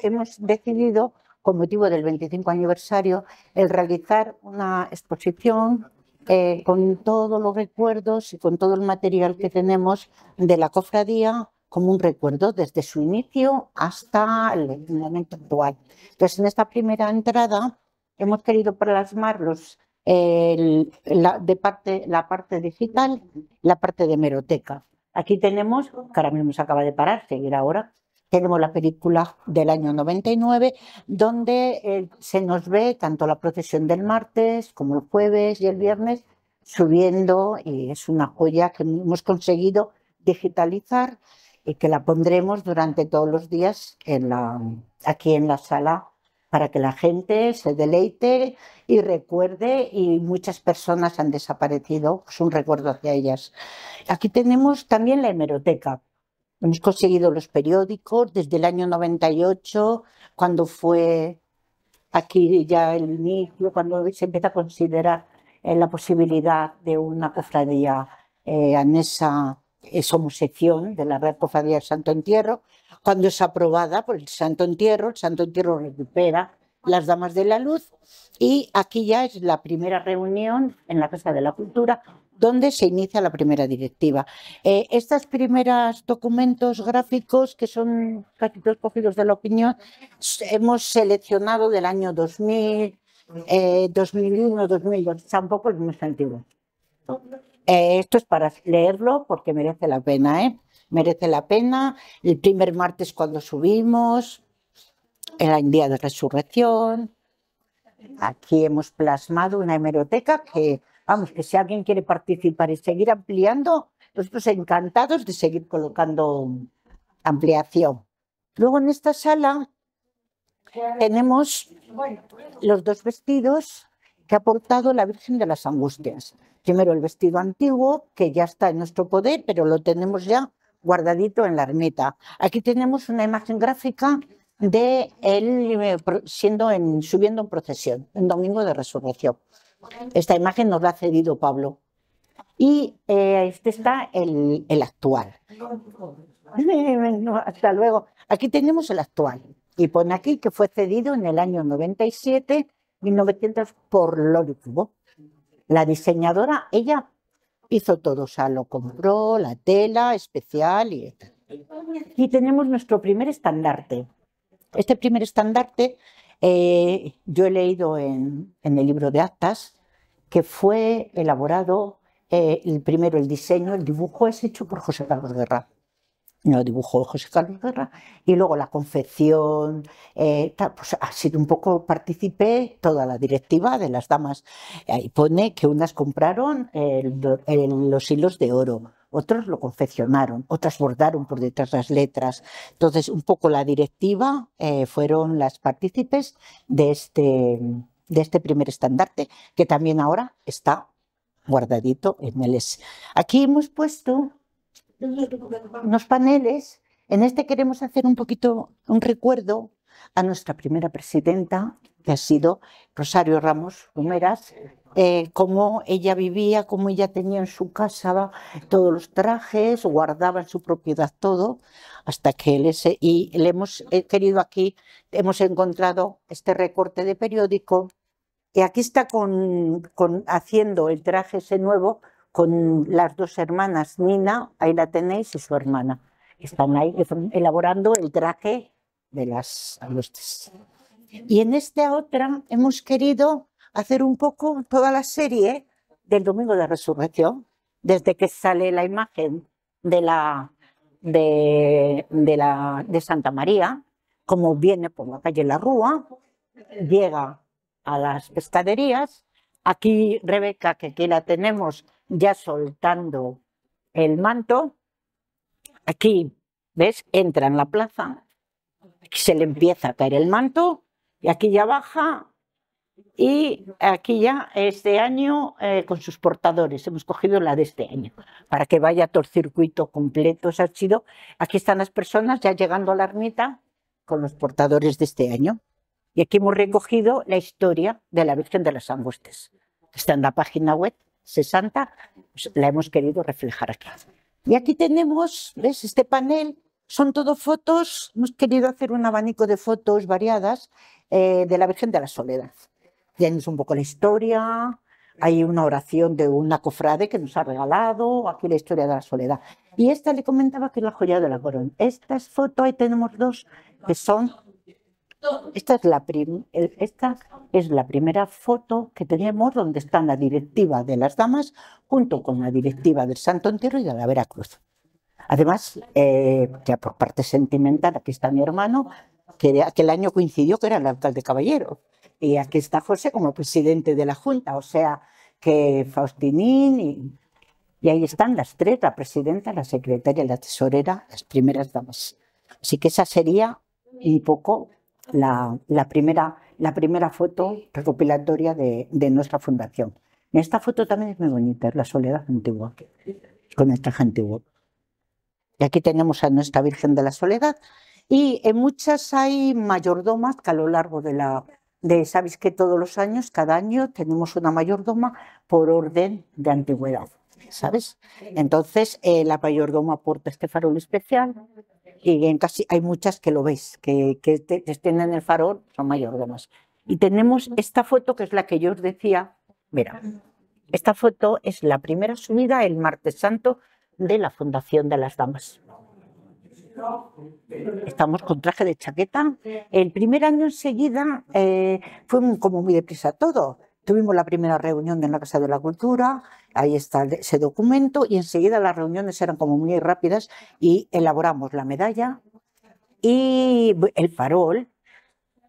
hemos decidido, con motivo del 25 aniversario, el realizar una exposición eh, con todos los recuerdos y con todo el material que tenemos de la cofradía como un recuerdo desde su inicio hasta el momento actual. Entonces, en esta primera entrada hemos querido plasmarlos la, de parte, la parte digital, la parte de meroteca. Aquí tenemos, que ahora mismo se acaba de parar, seguirá ahora, tenemos la película del año 99, donde eh, se nos ve tanto la procesión del martes como el jueves y el viernes subiendo y es una joya que hemos conseguido digitalizar y que la pondremos durante todos los días aquí en la sala para que la gente se deleite y recuerde y muchas personas han desaparecido, es un recuerdo hacia ellas. Aquí tenemos también la hemeroteca, Hemos conseguido los periódicos desde el año 98, cuando fue aquí ya el inicio, cuando se empieza a considerar eh, la posibilidad de una cofradía en esa esa de la Real Cofradía del Santo Entierro. Cuando es aprobada por el Santo Entierro, el Santo Entierro recupera las Damas de la Luz, y aquí ya es la primera reunión en la Casa de la Cultura donde se inicia la primera directiva. Eh, estos primeros documentos gráficos, que son casi todos cogidos de la opinión, hemos seleccionado del año 2000, 2001, 2002, tampoco es muy antiguo. Eh, esto es para leerlo porque merece la pena, ¿eh? Merece la pena. El primer martes cuando subimos, en el Día de Resurrección. Aquí hemos plasmado una hemeroteca que, vamos, que si alguien quiere participar y seguir ampliando, nosotros encantados de seguir colocando ampliación. Luego en esta sala tenemos los dos vestidos que ha portado la Virgen de las Angustias. Primero el vestido antiguo, que ya está en nuestro poder, pero lo tenemos ya guardadito en la ermita. Aquí tenemos una imagen gráfica de él eh, siendo en, subiendo en procesión, en Domingo de Resurrección. Esta imagen nos la ha cedido Pablo. Y eh, este está el, actual. hasta luego. Aquí tenemos el actual. Y pone aquí que fue cedido en el año 97, 1900 por Lori Cubo. La diseñadora, ella hizo todo, o sea, lo compró, la tela especial y... Y tenemos nuestro primer estandarte, este primer estandarte eh, yo he leído en, el libro de actas que fue elaborado eh, el primero el diseño, el dibujo es hecho por José Carlos Guerra. dibujó José Carlos Guerra y luego la confección. Eh, pues ha sido un poco participé toda la directiva de las damas. Ahí pone que unas compraron el, los hilos de oro, otros lo confeccionaron, otras bordaron por detrás las letras. Entonces, un poco la directiva eh, fueron las partícipes de este, de este primer estandarte, que también ahora está guardadito en el S. Aquí hemos puesto unos paneles. En este queremos hacer un poquito un recuerdo a nuestra primera presidenta, que ha sido Rosario Ramos Humeras, eh, cómo ella vivía, cómo ella tenía en su casa todos los trajes, guardaba en su propiedad todo, hasta que él ese, y le hemos querido aquí, hemos encontrado este recorte de periódico, y aquí está con, haciendo el traje ese nuevo con las dos hermanas, Nina, ahí la tenéis, y su hermana. Están ahí elaborando el traje de las Y en esta otra hemos querido hacer un poco toda la serie del Domingo de Resurrección, desde que sale la imagen de la de, Santa María, como viene por la calle La Rúa, llega a las pescaderías. Aquí Rebeca, que aquí la tenemos ya soltando el manto. Aquí, ¿ves? Entra en la plaza, se le empieza a caer el manto y aquí ya baja y aquí ya este año eh, con sus portadores, hemos cogido la de este año, para que vaya todo el circuito completo, ha sido, aquí están las personas ya llegando a la ermita con los portadores de este año. Y aquí hemos recogido la historia de la Virgen de las Angustes. Está en la página web 60, pues la hemos querido reflejar aquí. Y aquí tenemos, ¿ves? Este panel son todo fotos, hemos querido hacer un abanico de fotos variadas eh, de la Virgen de la Soledad. Tienes un poco la historia, hay una oración de una cofrade que nos ha regalado, aquí la historia de la soledad. Y esta le comentaba que es la joya de la corona. Estas fotos, ahí tenemos dos, que son... Esta es, la esta es la primera foto que tenemos donde están la directiva de las damas junto con la directiva del Santo Entierro y de la Veracruz. Además, ya eh, por parte sentimental, aquí está mi hermano, que aquel año coincidió que era el alcalde caballero. Y aquí está José como presidente de la Junta, o sea que Faustinín y, y ahí están las tres, la presidenta, la secretaria la tesorera, las primeras damas. Así que esa sería un poco la, la primera, la primera foto recopilatoria de, de nuestra fundación. Esta foto también es muy bonita, es la soledad antigua, con el traje antiguo. Y aquí tenemos a nuestra Virgen de la Soledad. Y en muchas hay mayordomas que a lo largo de la sabéis que todos los años, cada año, tenemos una mayordoma por orden de antigüedad, ¿sabes? Entonces, eh, la mayordoma porta este farol especial y casi hay muchas que lo veis, que, que extienden el farol, son mayordomas. Y tenemos esta foto que es la que yo os decía, mira, esta foto es la primera subida el martes santo de la Fundación de las Damas. Estamos con traje de chaqueta. El primer año enseguida eh, fue como muy deprisa todo. Tuvimos la primera reunión en la Casa de la Cultura, ahí está ese documento, y enseguida las reuniones eran como muy rápidas y elaboramos la medalla y el farol.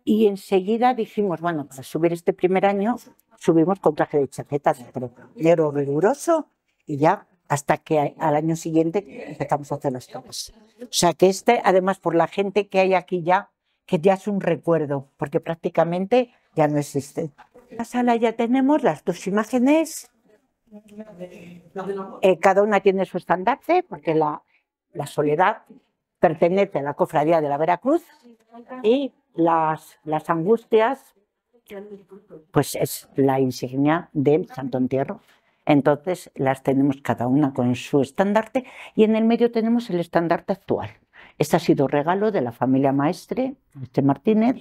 Y enseguida dijimos, bueno, para subir este primer año, subimos con traje de chaqueta pero era riguroso y ya hasta que al año siguiente empezamos a hacer las tomas. O sea que este, además por la gente que hay aquí ya, que ya es un recuerdo, porque prácticamente ya no existe. En la sala ya tenemos las dos imágenes. Eh, cada una tiene su estandarte, porque la, soledad pertenece a la cofradía de la Veracruz y las, angustias, pues es la insignia del Santo Entierro. Entonces las tenemos cada una con su estandarte y en el medio tenemos el estandarte actual. Este ha sido regalo de la familia maestre, este Martínez,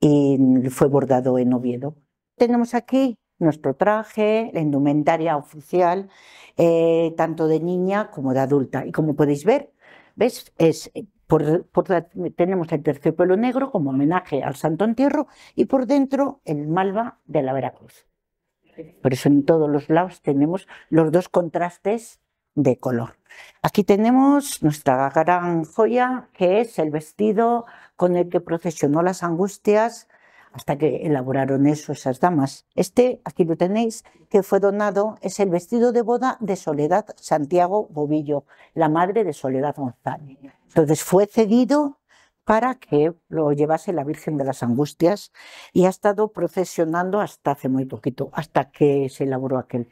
y fue bordado en Oviedo. Tenemos aquí nuestro traje, la indumentaria oficial, eh, tanto de niña como de adulta. Y como podéis ver, ¿ves? Es, por, tenemos el terciopelo negro como homenaje al Santo Entierro y por dentro el malva de la Veracruz. Por eso en todos los lados tenemos los dos contrastes de color. Aquí tenemos nuestra gran joya, que es el vestido con el que procesionó las angustias hasta que elaboraron eso esas damas. Este, aquí lo tenéis, que fue donado, es el vestido de boda de Soledad Santiago Bobillo, la madre de Soledad González. Entonces fue cedido para que lo llevase la Virgen de las Angustias y ha estado procesionando hasta hace muy poquito, hasta que se elaboró aquel.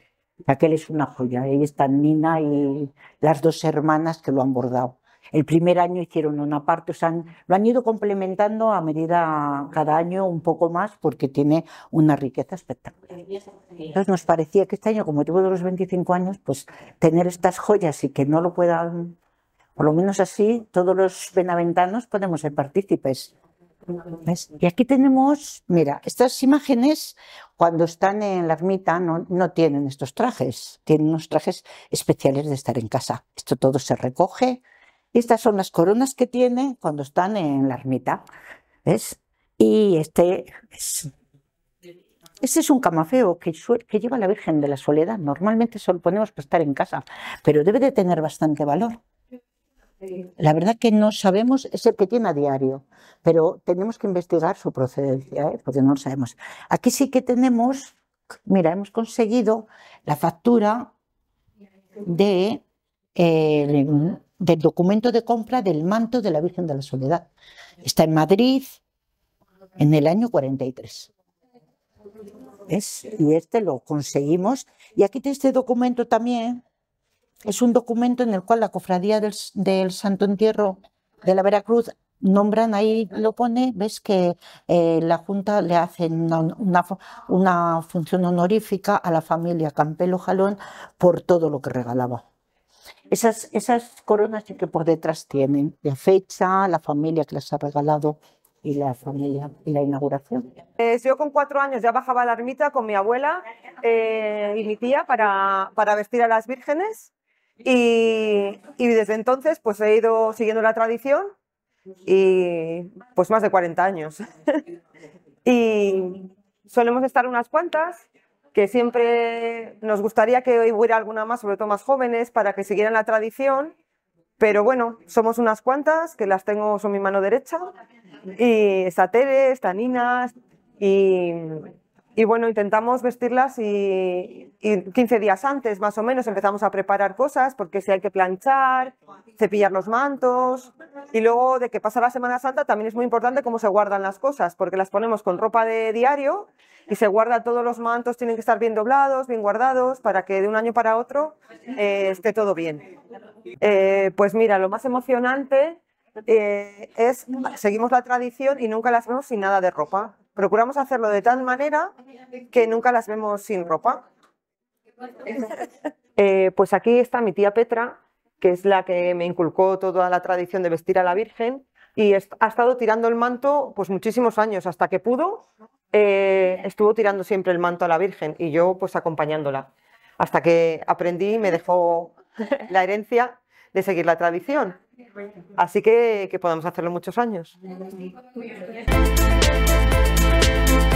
Aquel es una joya. Ahí están Nina y las dos hermanas que lo han bordado. El primer año hicieron una parte, o sea, lo han ido complementando a medida cada año un poco más porque tiene una riqueza espectacular. Entonces nos parecía que este año, como tuvo de los 25 años, pues tener estas joyas y que no lo puedan por lo menos así todos los benaventanos podemos ser partícipes. Y aquí tenemos, mira, estas imágenes cuando están en la ermita no, tienen estos trajes, tienen unos trajes especiales de estar en casa. Esto todo se recoge. Estas son las coronas que tienen cuando están en la ermita. ¿Ves? Y este es, es un camafeo que, que lleva la Virgen de la Soledad. Normalmente solo ponemos para estar en casa, pero debe de tener bastante valor. La verdad que no sabemos, es el que tiene a diario, pero tenemos que investigar su procedencia, ¿eh? porque no lo sabemos. Aquí sí que tenemos, mira, hemos conseguido la factura de, eh, del documento de compra del manto de la Virgen de la Soledad. Está en Madrid en el año 43. Y este lo conseguimos. Y aquí tiene este documento también es un documento en el cual la cofradía del, Santo Entierro de la Veracruz nombran ahí lo pone ves que eh, la junta le hace una, función honorífica a la familia Campelo Jalón por todo lo que regalaba esas, coronas que por detrás tienen la fecha la familia que las ha regalado y la familia y la inauguración yo con cuatro años ya bajaba a la ermita con mi abuela eh, y mi tía para vestir a las vírgenes y, desde entonces pues he ido siguiendo la tradición y pues más de 40 años. y solemos estar unas cuantas que siempre nos gustaría que hoy hubiera alguna más, sobre todo más jóvenes, para que siguieran la tradición. Pero bueno, somos unas cuantas que las tengo, son mi mano derecha. Y está taninas y y bueno, intentamos vestirlas y, 15 días antes más o menos empezamos a preparar cosas porque si hay que planchar, cepillar los mantos y luego de que pasa la Semana Santa también es muy importante cómo se guardan las cosas porque las ponemos con ropa de diario y se guarda todos los mantos, tienen que estar bien doblados, bien guardados para que de un año para otro eh, esté todo bien. Eh, pues mira, lo más emocionante eh, es, seguimos la tradición y nunca las vemos sin nada de ropa. Procuramos hacerlo de tal manera que nunca las vemos sin ropa. Eh, pues aquí está mi tía Petra, que es la que me inculcó toda la tradición de vestir a la Virgen y ha estado tirando el manto pues muchísimos años hasta que pudo eh, estuvo tirando siempre el manto a la Virgen y yo pues acompañándola hasta que aprendí y me dejó la herencia de seguir la tradición así que que podamos hacerlo muchos años Bye.